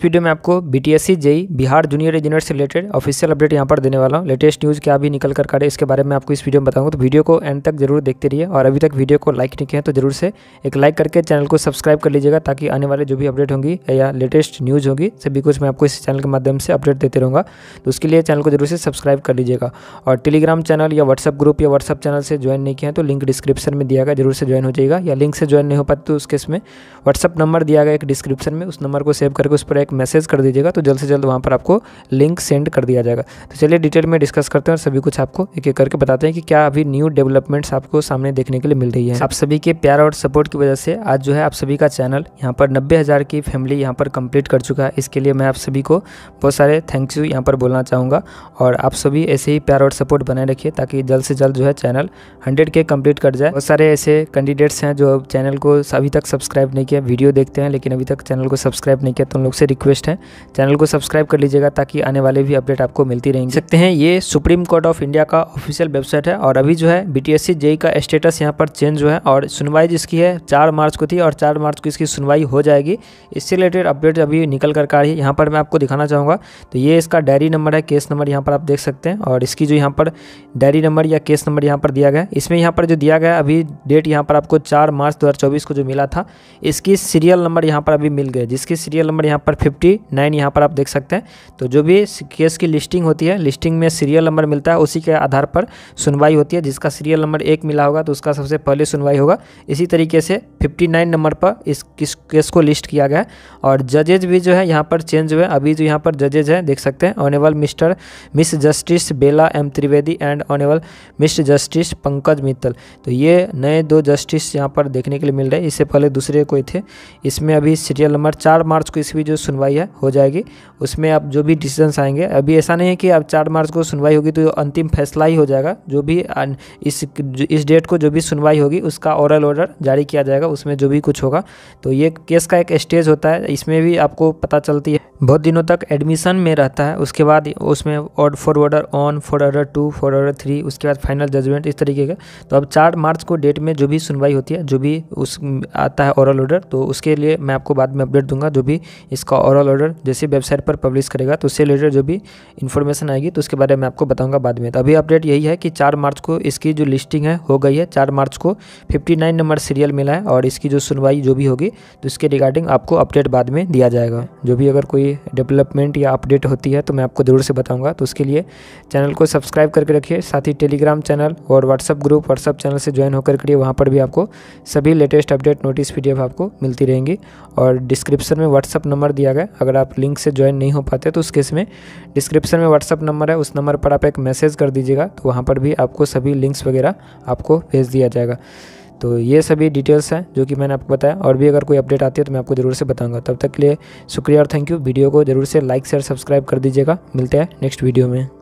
इस वीडियो में आपको B T S C JE Bihar junior engineer से रिलेटेड ऑफिशियल अपडेट यहाँ पर देने वाला हूँ लेटेस्ट न्यूज़ क्या भी निकल कर करे इसके बारे में आपको इस वीडियो में बताऊँगा तो वीडियो को एंड तक जरूर देखते रहिए और अभी तक वीडियो को लाइक नहीं किया तो जरूर से एक लाइक करके चैनल को सब्सक्राइब कर लीजिएगा ताकि आने वाले जो भी अपडेट होंगी या लेटेस्ट न्यूज़ होगी सभी कुछ मैं आपको इस चैनल के माध्यम से अपडेट देते रहूँगा तो उसके लिए चैनल को जरूर से सब्सक्राइब कर लीजिएगा और टेलीग्राम चैनल या व्हाट्सअप ग्रुप या व्हाट्सअप चैनल से ज्वाइन नहीं किया तो लिंक डिस्क्रिप्शन में दिया गया जरूर से ज्वाइन हो जाएगा या लिंक से ज्वाइन नहीं हो पाते तो उसके इसमें व्हाट्सअप नंबर दिया गया एक डिस्क्रिप्शन में उस नंबर को सेव करके उस पर एक एक मैसेज कर दीजिएगा तो जल्द से जल्द वहाँ पर आपको लिंक सेंड कर दिया जाएगा तो चलिए डिटेल में डिस्कस करते हैं और सभी कुछ आपको एक एक करके बताते हैं कि क्या अभी न्यू डेवलपमेंट्स आपको सामने देखने के लिए मिल रही है आप सभी के प्यार और सपोर्ट की वजह से आज जो है आप सभी का चैनल यहाँ पर नब्बे की फैमिली यहाँ पर कंप्लीट कर चुका है इसके लिए मैं आप सभी को बहुत सारे थैंक्स यू यहाँ पर बोलना चाहूँगा और आप सभी ऐसे ही प्यार और सपोर्ट बनाए रखिए ताकि जल्द से जल्द जो है चैनल हंड्रेड के कम्प्लीट कर जाए बहुत सारे ऐसे कैंडिडेट्स हैं जो चैनल को अभी तक सब्सक्राइब नहीं किया वीडियो देखते हैं लेकिन अभी तक चैनल को सब्सक्राइब नहीं किया तो उन लोग से रिक्वेस्ट है चैनल को सब्सक्राइब कर लीजिएगा ताकि आने वाले भी अपडेट आपको मिलती रहेंगी सकते हैं ये सुप्रीम कोर्ट ऑफ इंडिया का ऑफिशियल वेबसाइट है और अभी जो है बी टी जेई का स्टेटस यहाँ पर चेंज हुआ है और सुनवाई जिसकी है चार मार्च को थी और चार मार्च को इसकी सुनवाई हो जाएगी इससे रिलेटेड अपडेट अभी निकल कर आ रही है यहाँ पर मैं आपको दिखाना चाहूँगा तो ये इसका डायरी नंबर है केस नंबर यहाँ पर आप देख सकते हैं और इसकी जो यहाँ पर डायरी नंबर या केस नंबर यहाँ पर दिया गया है इसमें यहाँ पर जो दिया गया अभी डेट यहाँ पर आपको चार मार्च दो को जो मिला था इसकी सीरियल नंबर यहाँ पर अभी मिल गए जिसकी सीरियल नंबर यहाँ पर फिफ्टी नाइन यहाँ पर आप देख सकते हैं तो जो भी केस की लिस्टिंग होती है लिस्टिंग में सीरियल नंबर मिलता है उसी के आधार पर सुनवाई होती है जिसका सीरियल नंबर एक मिला होगा तो उसका सबसे पहले सुनवाई होगा इसी तरीके से फिफ्टी नाइन नंबर पर इस किस केस को लिस्ट किया गया है और जजेज भी जो है यहाँ पर चेंज हुए अभी जो यहाँ पर जजेज हैं देख सकते हैं honourable mister miss justice Bela M Trivedi and honourable mister justice Pankaj Mittal तो ये नए दो जस्टिस यहाँ पर देखने के लिए मिल रहे हैं इससे पहले दूसरे कोई थे इसमें अभी सीरियल नंबर चार मार्च को इसकी जो सुनवाई सुनवाई है हो जाएगी उसमें आप जो भी डिसीजन आएंगे अभी ऐसा नहीं है कि अब चार मार्च को सुनवाई होगी तो अंतिम फैसला ही हो जाएगा जो भी इस इस डेट को जो भी सुनवाई होगी उसका ओरल ऑर्डर जारी किया जाएगा उसमें जो भी कुछ होगा तो ये केस का एक स्टेज होता है इसमें भी आपको पता चलती है बहुत दिनों तक एडमिशन में रहता है उसके बाद उसमें order four order on four order two four order three उसके बाद फाइनल जजमेंट इस तरीके का तो अब चार मार्च को डेट में जो भी सुनवाई होती है जो भी उस आता है ऑरल ऑर्डर तो उसके लिए मैं आपको बाद में अपडेट दूंगा जो भी इसका ऑरल ऑर्डर जैसे वेबसाइट पर पब्लिश करेगा तो उससे रिलेटेड जो भी इन्फॉर्मेशन आएगी तो उसके बारे में आपको बताऊंगा बाद में तो अभी अपडेट यही है कि चार मार्च को इसकी जो लिस्टिंग है हो गई है चार मार्च को फिफ्टी नाइन नंबर सीरियल मिला है और इसकी जो सुनवाई जो भी होगी तो इसके रिगार्डिंग आपको अपडेट बाद में दिया जाएगा जो भी अगर कोई डेवलपमेंट या अपडेट होती है तो मैं आपको ज़रूर से बताऊँगा तो उसके लिए चैनल को सब्सक्राइब करके रखिए साथ ही टेलीग्राम चैनल और व्हाट्सअप ग्रुप व्हाट्सअप चैनल से ज्वाइन होकर करिए वहाँ पर भी आपको सभी लेटेस्ट अपडेट नोटिस पी आपको मिलती रहेंगी और डिस्क्रिप्शन में व्हाट्सअप नंबर दिया दिया गया अगर आप लिंक से ज्वाइन नहीं हो पाते तो उस केस में डिस्क्रिप्शन में व्हाट्सअप नंबर है उस नंबर पर आप एक मैसेज कर दीजिएगा तो वहाँ पर भी आपको सभी लिंक्स वगैरह आपको भेज दिया जाएगा तो ये सभी डिटेल्स हैं जो कि मैंने आपको बताया और भी अगर कोई अपडेट आती है तो मैं आपको ज़रूर से बताऊंगा तब तक के लिए शुक्रिया और थैंक यू वीडियो को ज़रूर से लाइक शेयर सब्सक्राइब कर दीजिएगा मिलते हैं नेक्स्ट वीडियो में